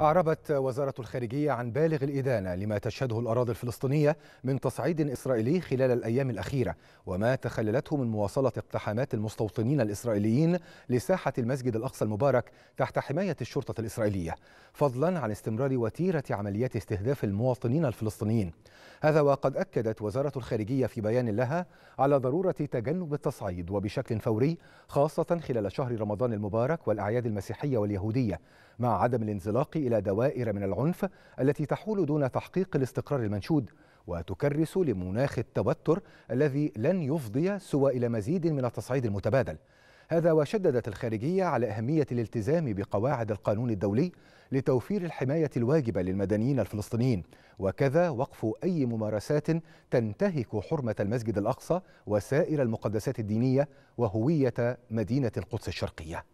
أعربت وزارة الخارجية عن بالغ الإدانة لما تشهده الأراضي الفلسطينية من تصعيد إسرائيلي خلال الأيام الأخيرة وما تخللته من مواصلة اقتحامات المستوطنين الإسرائيليين لساحة المسجد الأقصى المبارك تحت حماية الشرطة الإسرائيلية فضلا عن استمرار وتيرة عمليات استهداف المواطنين الفلسطينيين هذا وقد أكدت وزارة الخارجية في بيان لها على ضرورة تجنب التصعيد وبشكل فوري خاصة خلال شهر رمضان المبارك والأعياد المسيحية واليهودية مع عدم الانزلاق إلى دوائر من العنف التي تحول دون تحقيق الاستقرار المنشود وتكرس لمناخ التوتر الذي لن يفضي سوى إلى مزيد من التصعيد المتبادل هذا وشددت الخارجية على أهمية الالتزام بقواعد القانون الدولي لتوفير الحماية الواجبة للمدنيين الفلسطينيين وكذا وقف أي ممارسات تنتهك حرمة المسجد الأقصى وسائر المقدسات الدينية وهوية مدينة القدس الشرقية